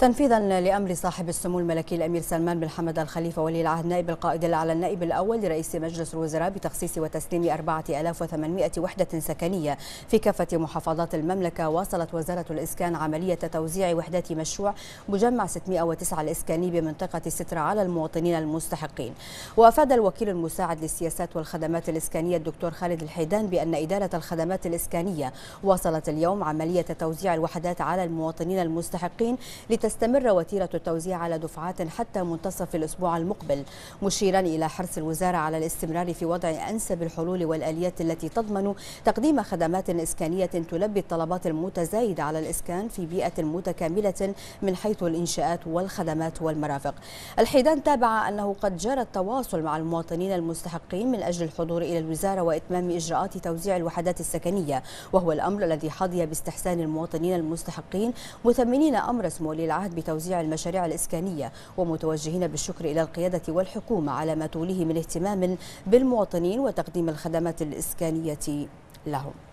تنفيذا لامر صاحب السمو الملكي الامير سلمان بن حمد الخليفه ولي العهد نائب القائد الاعلى النائب الاول لرئيس مجلس الوزراء بتخصيص وتسليم 4800 وحده سكنيه في كافه محافظات المملكه واصلت وزاره الاسكان عمليه توزيع وحدات مشروع مجمع 609 الاسكاني بمنطقه سترة على المواطنين المستحقين وافاد الوكيل المساعد للسياسات والخدمات الاسكانيه الدكتور خالد الحيدان بان اداره الخدمات الاسكانيه واصلت اليوم عمليه توزيع الوحدات على المواطنين المستحقين لتس تستمر وتيرة التوزيع على دفعات حتى منتصف الأسبوع المقبل مشيرا إلى حرص الوزارة على الاستمرار في وضع أنسب الحلول والآليات التي تضمن تقديم خدمات إسكانية تلبي الطلبات المتزايدة على الإسكان في بيئة متكاملة من حيث الإنشاءات والخدمات والمرافق الحيدان تابع أنه قد جرى التواصل مع المواطنين المستحقين من أجل الحضور إلى الوزارة وإتمام إجراءات توزيع الوحدات السكنية وهو الأمر الذي حظي باستحسان المواطنين المستحقين مثمنين أمر اسمه العهد العهد بتوزيع المشاريع الإسكانية ومتوجهين بالشكر إلى القيادة والحكومة على ما توليه من اهتمام بالمواطنين وتقديم الخدمات الإسكانية لهم